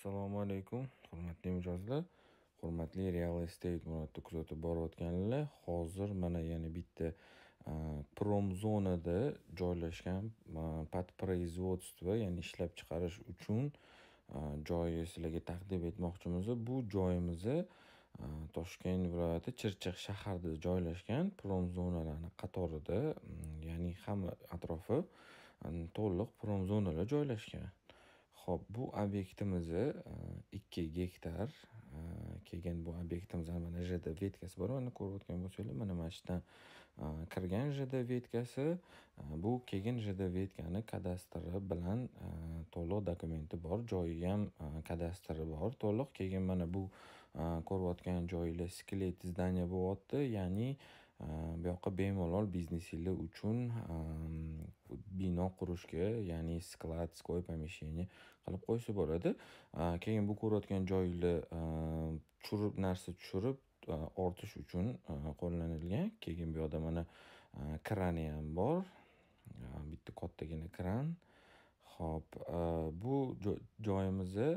assalomu alaykum hurmatli mijozlar hurmatli real estate muratni kuzatib borayotganlar hozir mana yana bitta prom zonada joylashgan подпроизводство ya'ni ishlab chiqarish uchun joyi sizlarga taqdim etmoqchimiz bu joyimizni toshkent viloyati chirchiq shahrida joylashgan prom zonalarni qatorida ya'ni hamma atrofi to'liq prom zonalar joylashgan ho'p bu obyektimizni e, ikki gektar e, keyin bu obyektimiz mana jd vetkasi bor mana ko'rib o'tgan bo'lsanglar mana mana shu yerdan e, kirgan jd vetkasi bu keyin jd vetkani kadastri bilan to'liq dokumenti bor joyi ham kadastri bor to'liq keyin mana bu ko'rayotgan joyinglar skelet здание bo'lyapti ya'ni bu yoqqa bemalol biznesinglar uchun bino qurishga ya'ni skoy помещение qilib qo'ysa bo'ladi keyin bu ko'rayotgan joyni tushirib narsa tushirib ortish uchun qo'llanilgan keyin bu yoqda mana krani ham bor bitta kattagina kran ho'p bu joyimizni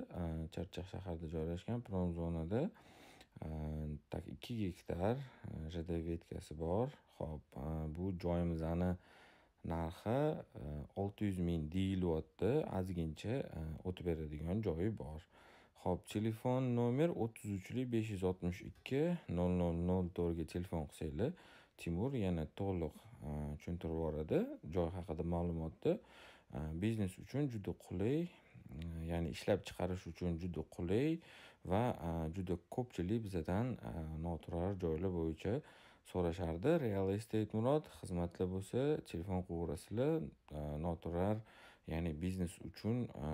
charchaq shaharda joylashgan prom zonada ikki gektar jda vetkasi bor ho'p bu joyimizni narxi e, olti yuz ming deyilyapti ozgincha e, o'tib beradigan joyi bor ho'p telefon nomer o'ttiz uchlik besh yuz oltmish ikki nol nol nol to'rtga telefon qilsanglar timur yana to'liq e, tushuntirib yuboradi joy haqida ma'lumotni biznes uchun juda qulay ya'ni ishlab chiqarish uchun juda qulay va juda ko'pchilik bizadan noturar joylar bo'yicha so'rashardi real estate murod xizmatlar bo'lsa telefon quvrasizlar e, noturar ya'ni biznes uchun e,